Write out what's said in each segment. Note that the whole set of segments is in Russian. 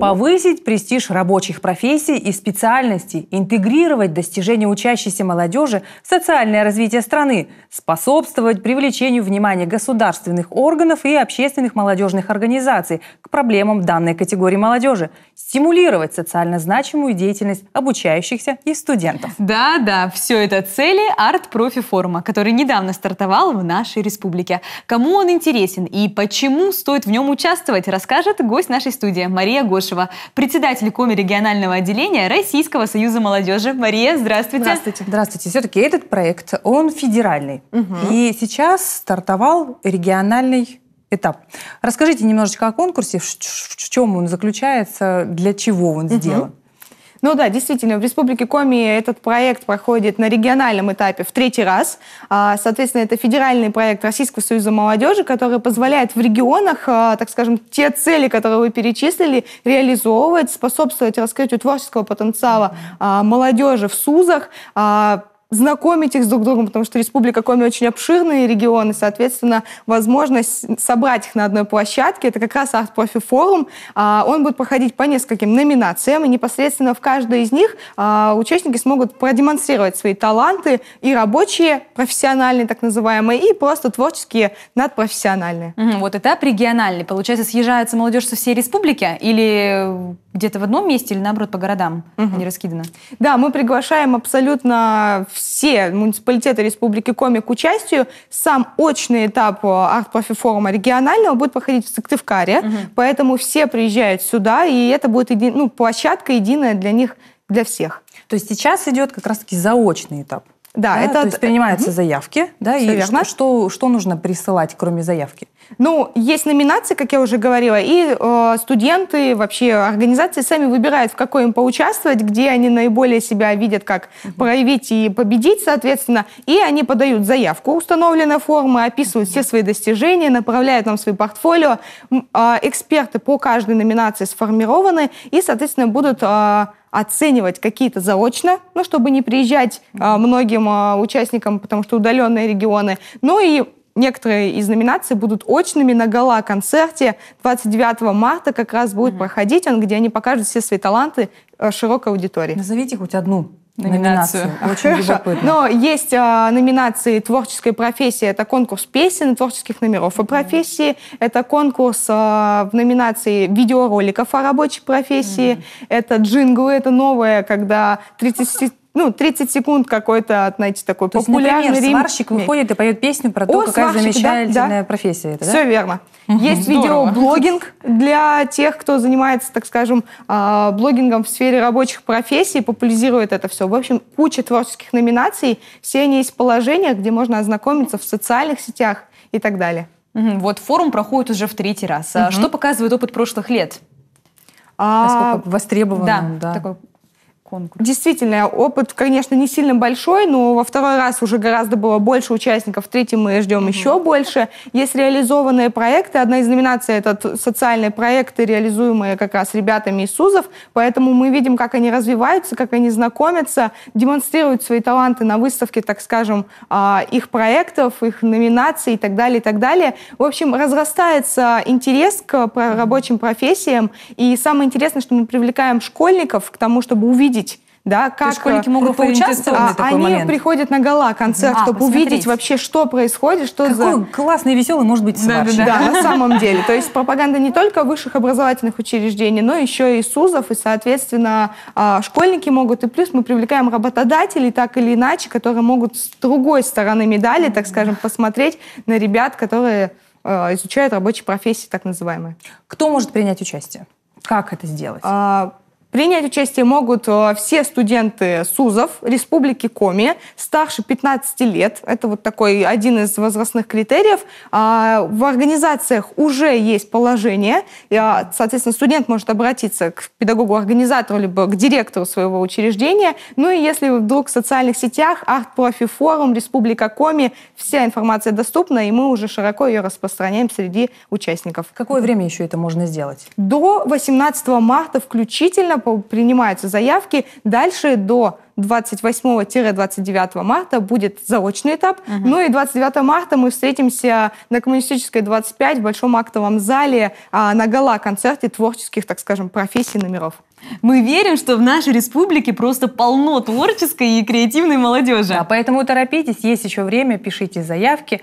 Повысить престиж рабочих профессий и специальностей, интегрировать достижения учащейся молодежи в социальное развитие страны, способствовать привлечению внимания государственных органов и общественных молодежных организаций к проблемам данной категории молодежи, стимулировать социально значимую деятельность обучающихся и студентов. Да-да, все это цели арт-профи форума, который недавно стартовал в нашей республике. Кому он интересен и почему стоит в нем участвовать, расскажет гость нашей студии Мария Мария Гошева, председатель Коми регионального отделения Российского союза молодежи. Мария, здравствуйте. Здравствуйте. Здравствуйте. Все-таки этот проект, он федеральный. Угу. И сейчас стартовал региональный этап. Расскажите немножечко о конкурсе, в, чем он заключается, для чего он угу. сделан. Ну да, действительно, в Республике Коми этот проект проходит на региональном этапе в третий раз. А, соответственно, это федеральный проект Российского союза молодежи, который позволяет в регионах, а, так скажем, те цели, которые вы перечислили, реализовывать, способствовать раскрытию творческого потенциала а, молодежи в СУЗах, знакомить их с друг другом, потому что Республика Коми очень обширные регионы, соответственно, возможность собрать их на одной площадке, это как раз арт-профи-форум, он будет проходить по нескольким номинациям, и непосредственно в каждой из них а, участники смогут продемонстрировать свои таланты, и рабочие, профессиональные так называемые, и просто творческие надпрофессиональные. Вот этап региональный, получается, съезжается молодежь со всей республики или где-то в одном месте или наоборот по городам угу. они раскиданы? Да, мы приглашаем абсолютно все муниципалитеты Республики Коми к участию. Сам очный этап арт-профи-форума э, регионального будет проходить в Сыктывкаре, угу. поэтому все приезжают сюда, и это будет еди... ну, площадка единая для них, для всех. То есть сейчас идет как раз-таки заочный этап? Да, да это... То есть принимаются угу. заявки, да, Все и верно. Что, что, что нужно присылать, кроме заявки? Ну, есть номинации, как я уже говорила, и э, студенты, вообще организации сами выбирают, в какой им поучаствовать, где они наиболее себя видят, как проявить и победить, соответственно. И они подают заявку установленной формы, описывают все свои достижения, направляют нам свои портфолио. Э, эксперты по каждой номинации сформированы и, соответственно, будут... Э, оценивать какие-то заочно, ну, чтобы не приезжать э, многим э, участникам, потому что удаленные регионы. Ну и некоторые из номинаций будут очными на гала-концерте 29 марта как раз будет mm-hmm. проходить он, где они покажут все свои таланты э, широкой аудитории. Назовите хоть одну номинацию. номинацию. Очень Хорошо. Но есть э, номинации «Творческая профессия» — это конкурс песен и творческих номеров о профессии. Mm-hmm. Это конкурс э, в номинации видеороликов о рабочей профессии. Mm-hmm. Это джинглы, это новое, когда 30 ну, 30 секунд какой-то, знаете, такой то популярный есть, например, сварщик рим... выходит и поет песню про то, какая сварщик, замечательная да, профессия это, да? Все верно. Угу. Есть Здорово. видеоблогинг для тех, кто занимается, так скажем, а, блогингом в сфере рабочих профессий, популяризирует это все. В общем, куча творческих номинаций, все они есть в положениях, где можно ознакомиться в социальных сетях и так далее. Угу. Вот форум проходит уже в третий раз. Угу. Что показывает опыт прошлых лет? А, Насколько востребованным, да. да. Такой конкурс? Действительно, опыт, конечно, не сильно большой, но во второй раз уже гораздо было больше участников, в третьем мы ждем угу. еще больше. Есть реализованные проекты, одна из номинаций – это социальные проекты, реализуемые как раз ребятами из СУЗов, поэтому мы видим, как они развиваются, как они знакомятся, демонстрируют свои таланты на выставке, так скажем, а, их проектов, их номинаций и так далее, и так далее. В общем, разрастается интерес к рабочим профессиям, и самое интересное, что мы привлекаем школьников к тому, чтобы увидеть увидеть да, как школьники э, могут поучаствовать. А, они момент. приходят на гала концерт, а, чтобы посмотреть. увидеть вообще, что происходит, что Какой за. классный, веселый может быть сварщик. Да, да, да. да, на самом деле. То есть пропаганда не только высших образовательных учреждений, но еще и СУЗов, и, соответственно, а, школьники могут. И плюс мы привлекаем работодателей так или иначе, которые могут с другой стороны медали, так скажем, посмотреть на ребят, которые э, изучают рабочие профессии, так называемые. Кто может принять участие? Как это сделать? А, Принять участие могут э, все студенты СУЗов Республики Коми старше 15 лет. Это вот такой один из возрастных критериев. А, в организациях уже есть положение. А, соответственно, студент может обратиться к педагогу-организатору либо к директору своего учреждения. Ну и если вдруг в социальных сетях, арт-профи форум, Республика Коми, вся информация доступна, и мы уже широко ее распространяем среди участников. Какое время еще это можно сделать? До 18 марта включительно принимаются заявки. Дальше до 28-29 марта будет заочный этап. Угу. Ну и 29 марта мы встретимся на Коммунистической 25 в Большом актовом зале а, на гала-концерте творческих, так скажем, профессий номеров. Мы верим, что в нашей республике просто полно творческой и креативной молодежи. Да, поэтому торопитесь, есть еще время, пишите заявки,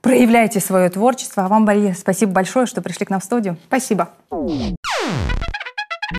проявляйте свое творчество. А вам, Мария, спасибо большое, что пришли к нам в студию. Спасибо.